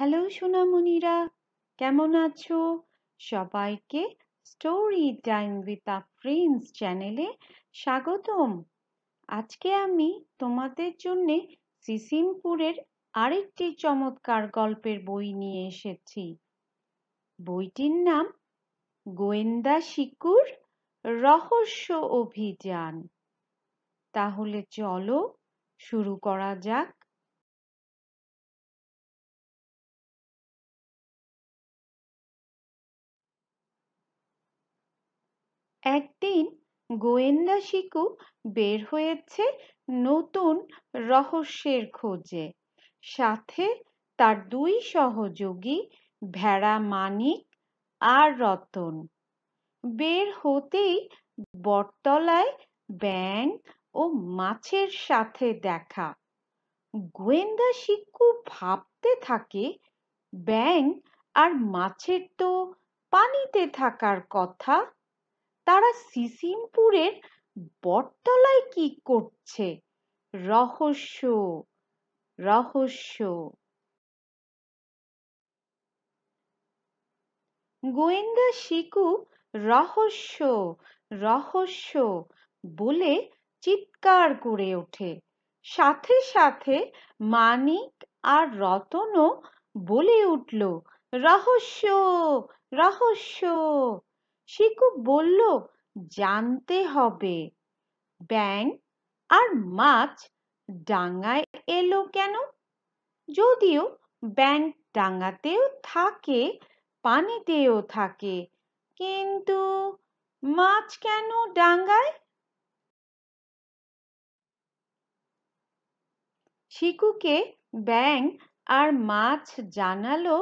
hello সোনামণিরা কেমন আছো সবাইকে story time with a friends চ্যানেলে স্বাগতম আজকে আমি তোমাদের জন্য সিসিমপুরের আরেকটি চমৎকার গল্পের বই নিয়ে এসেছি বইটির নাম গোয়েন্দা শিকুর রহস্য অভিযান তাহলে চলো শুরু করা যাক একদিন গোয়েন্দা শিকু বের হয়েছে নতুন রহস্যের খোঁজে সাথে তার দুই সহযোগী ভেড়া মানিক আর রতন বের হতেই বটতলায় ব্যাং ও মাছের সাথে দেখা গোয়েন্দা শিকু ভাবতে থাকে ব্যাং আর মাছের তো পানিতে থাকার কথা তারা সিসিমপুরের বটতলায় কি করছে রহস্য রহস্য গোয়েন্দা শিকু রহস্য রহস্য বলে চিৎকার করে ওঠে সাথে সাথে মানিক আর রতনও বলে উঠল রহস্য রহস্য শিকু বলল জানতে হবে ব্যাঙ আর মাছ ডাঙায় এলো কেন যদিও ব্যাং ডাঙাতেও থাকে পানিতেও থাকে কিন্তু মাছ কেন ডাঙায় শিকুকে ব্যাঙ আর মাছ জানালো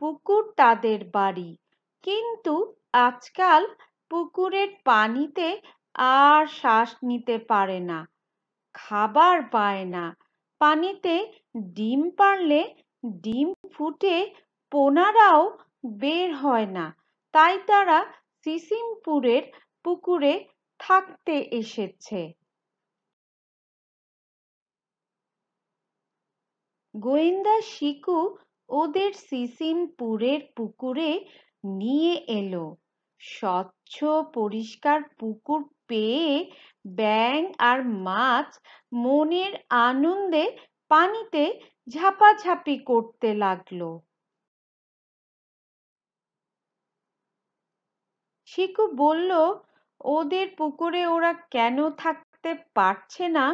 পুকুর তাদের বাড়ি কিন্তু আজকাল পুকুরের পানিতে আর শ্বাস নিতে পারে না খাবার পায় না পানিতে ডিম পারলে ডিম ফুটে পোনারাও বের হয় না তাই তারা সিসিমপুরের পুকুরে থাকতে এসেছে গোয়েন্দা শিকু ওদের সিসিমপুরের পুকুরে নিয়ে এলো স্বচ্ছ পরিষ্কার পুকুর পেয়ে ব্যাঙ আর মাছ মনের আনন্দে পানিতে ঝাপাঝাপি করতে লাগলো শিকু বলল ওদের পুকুরে ওরা কেন থাকতে পারছে না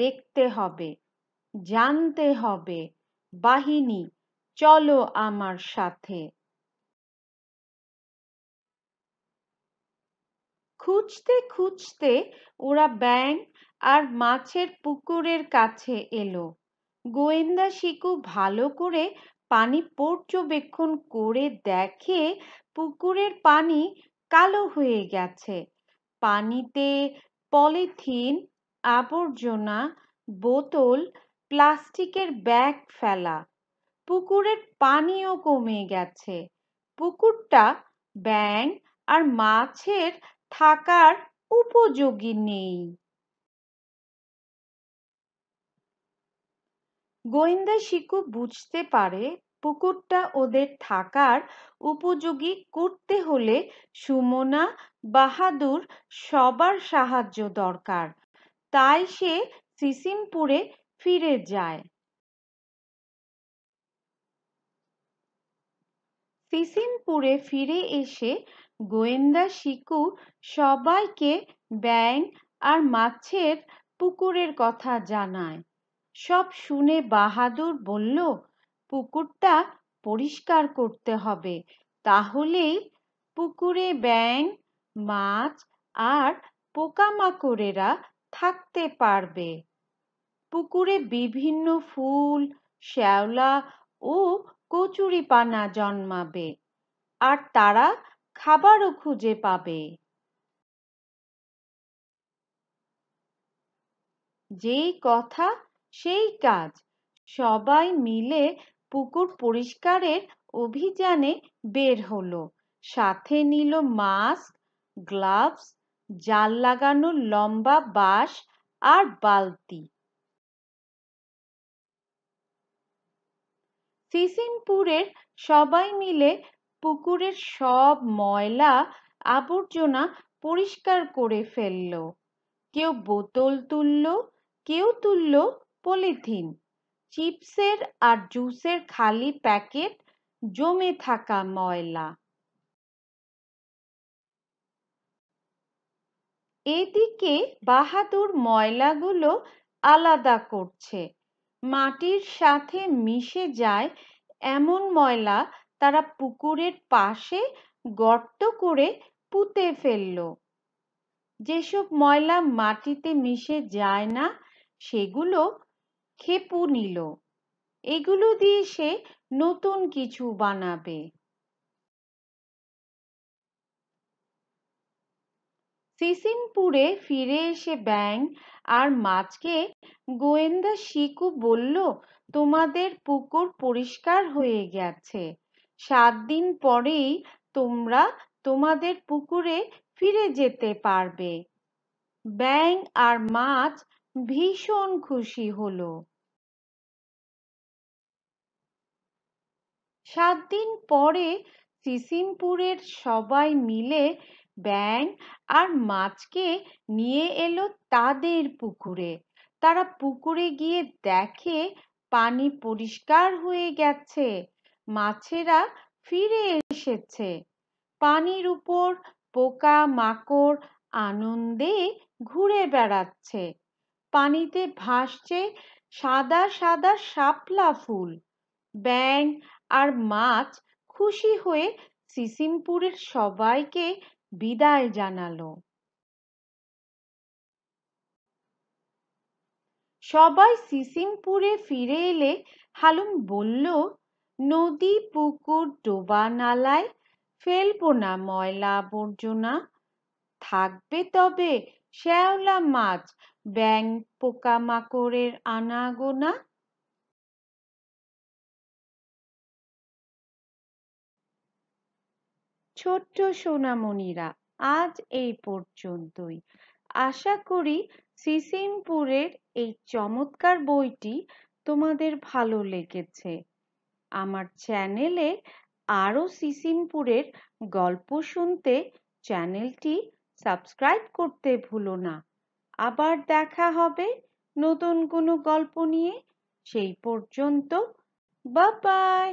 দেখতে হবে জানতে হবে বাহিনী চলো আমার সাথে খুঁজতে খুঁজতে ওরা ব্যাঙ আর মাছের পুকুরের কাছে এলো গোয়েন্দা শিকু ভালো করে পানি পর্যবেক্ষণ করে দেখে পুকুরের পানি কালো হয়ে গেছে পানিতে পলিথিন আবর্জনা বোতল প্লাস্টিকের ব্যাগ ফেলা পুকুরের পানিও কমে গেছে পুকুরটা ব্যাঙ আর মাছের থাকার উপযোগী নেই গোয়েন্দা শিকু বুঝতে পারে পুকুরটা ওদের থাকার উপযোগী করতে হলে সুমনা বাহাদুর সবার সাহায্য দরকার তাই সে সিসিমপুরে ফিরে যায় সিসিমপুরে ফিরে এসে গোয়েন্দা শিকু সবাইকে ব্যাঙ আর মাছের পুকুরের কথা জানায় সব শুনে বাহাদুর বলল পুকুরটা পরিষ্কার করতে হবে তাহলেই পুকুরে ব্যাঙ মাছ আর পোকামাকড়েরা থাকতে পারবে পুকুরে বিভিন্ন ফুল শ্যাওলা ও কচুরিপানা জন্মাবে আর তারা খাবারও খুঁজে পাবে যেই কথা সেই কাজ সবাই মিলে পুকুর পরিষ্কারের অভিযানে বের হলো সাথে নিল মাস্ক গ্লাভস জাল লাগানো লম্বা বাঁশ আর বালতি সিসিমপুরের সবাই মিলে পুকুরের সব ময়লা আবর্জনা পরিষ্কার করে ফেলল কেউ বোতল তুলল কেউ তুলল পলিথিন চিপসের আর জুসের খালি প্যাকেট জমে থাকা ময়লা এদিকে বাহাদুর ময়লাগুলো আলাদা করছে মাটির সাথে মিশে যায় এমন ময়লা তারা পুকুরের পাশে গর্ত করে পুঁতে ফেলল যেসব ময়লা মাটিতে মিশে যায় না সেগুলো খেপু নিল এগুলো দিয়ে সে নতুন কিছু বানাবে সিসিমপুরে ফিরে এসে ব্যাং আর মাছকে গোয়েন্দা শিকু বলল তোমাদের পুকুর পরিষ্কার হয়ে গেছে সাত দিন পরেই তোমরা তোমাদের পুকুরে ফিরে যেতে পারবে ব্যাঙ আর মাছ ভীষণ খুশি হলো সাত দিন পরে সিসিমপুরের সবাই মিলে ব্যাঙ আর মাছকে নিয়ে এলো তাদের পুকুরে তারা পুকুরে গিয়ে দেখে পানি পরিষ্কার হয়ে গেছে মাছেরা ফিরে এসেছে পানির উপর পোকা মাকড় আনন্দে ঘুরে বেড়াচ্ছে পানিতে ভাসছে সাদা সাদা শাপলা ফুল ব্যাং আর মাছ খুশি হয়ে সিসিমপুরের সবাইকে বিদায় জানালো সবাই সিসিমপুরে ফিরে এলে হালুম বলল নদী পুকুর ডোবা নালায় ফেলবো না ময়লা আবর্জনা থাকবে তবে শ্যাওলা মাছ ব্যাঙ পোকামাকড়ের আনাগোনা ছোট্ট সোনামণিরা আজ এই পর্যন্তই আশা করি সিসিমপুরের এই চমৎকার বইটি তোমাদের ভালো লেগেছে আমার চ্যানেলে আরও সিসিমপুরের গল্প শুনতে চ্যানেলটি সাবস্ক্রাইব করতে ভুলো না আবার দেখা হবে নতুন কোনো গল্প নিয়ে সেই পর্যন্ত বা বাই